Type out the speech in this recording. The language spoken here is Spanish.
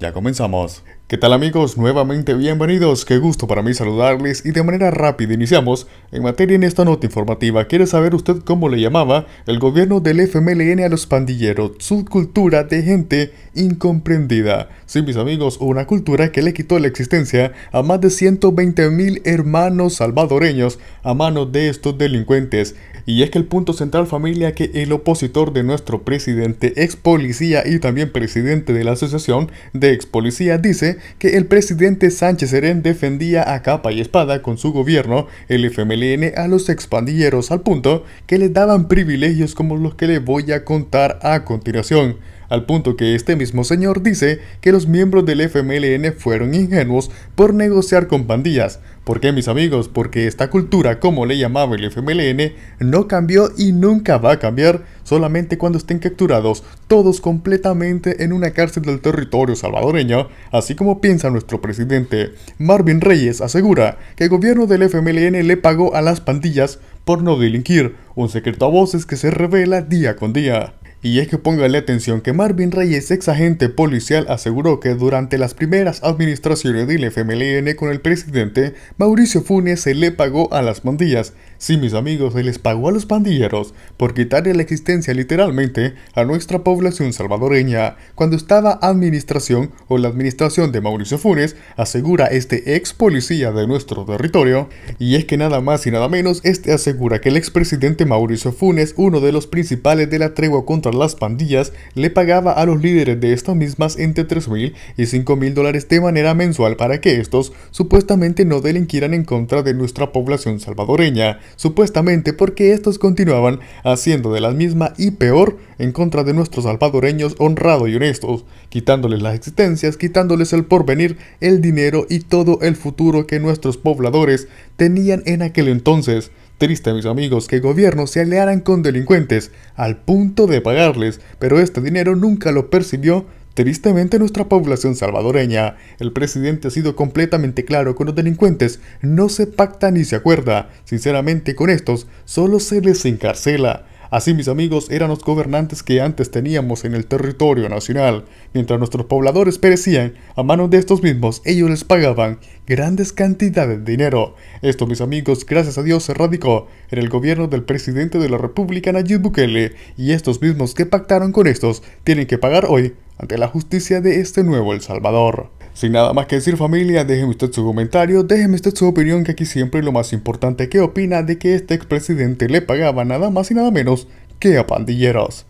ya comenzamos. ¿Qué tal amigos? Nuevamente bienvenidos. Qué gusto para mí saludarles y de manera rápida iniciamos. En materia en esta nota informativa, ¿quiere saber usted cómo le llamaba el gobierno del FMLN a los pandilleros? Su cultura de gente incomprendida. Sí, mis amigos, una cultura que le quitó la existencia a más de 120 mil hermanos salvadoreños a manos de estos delincuentes. Y es que el punto central familia que el opositor de nuestro presidente, ex policía y también presidente de la asociación de ex policía dice que el presidente Sánchez Serén defendía a capa y espada con su gobierno, el FMLN, a los expandilleros al punto que le daban privilegios como los que les voy a contar a continuación al punto que este mismo señor dice que los miembros del FMLN fueron ingenuos por negociar con pandillas. ¿Por qué mis amigos? Porque esta cultura, como le llamaba el FMLN, no cambió y nunca va a cambiar, solamente cuando estén capturados todos completamente en una cárcel del territorio salvadoreño, así como piensa nuestro presidente. Marvin Reyes asegura que el gobierno del FMLN le pagó a las pandillas por no delinquir, un secreto a voces que se revela día con día. Y es que póngale atención que Marvin Reyes, ex agente policial, aseguró que durante las primeras administraciones del FMLN con el presidente, Mauricio Funes se le pagó a las pandillas Sí, mis amigos, se les pagó a los pandilleros por quitarle la existencia literalmente a nuestra población salvadoreña. Cuando estaba administración o la administración de Mauricio Funes, asegura este ex policía de nuestro territorio. Y es que nada más y nada menos, este asegura que el expresidente Mauricio Funes, uno de los principales de la tregua contra las pandillas, le pagaba a los líderes de estas mismas entre 3.000 y 5.000 dólares de manera mensual para que estos supuestamente no delinquieran en contra de nuestra población salvadoreña supuestamente porque estos continuaban haciendo de la misma y peor en contra de nuestros salvadoreños honrados y honestos, quitándoles las existencias, quitándoles el porvenir, el dinero y todo el futuro que nuestros pobladores tenían en aquel entonces. Triste, mis amigos, que gobiernos se aliaran con delincuentes al punto de pagarles, pero este dinero nunca lo percibió Tristemente nuestra población salvadoreña, el presidente ha sido completamente claro con los delincuentes, no se pacta ni se acuerda, sinceramente con estos solo se les encarcela. Así, mis amigos, eran los gobernantes que antes teníamos en el territorio nacional. Mientras nuestros pobladores perecían a manos de estos mismos, ellos les pagaban grandes cantidades de dinero. Esto, mis amigos, gracias a Dios se radicó en el gobierno del presidente de la República, Nayib Bukele, y estos mismos que pactaron con estos tienen que pagar hoy ante la justicia de este nuevo El Salvador. Sin nada más que decir familia, déjeme usted su comentario, déjeme usted su opinión que aquí siempre lo más importante que opina de que este expresidente le pagaba nada más y nada menos que a pandilleros.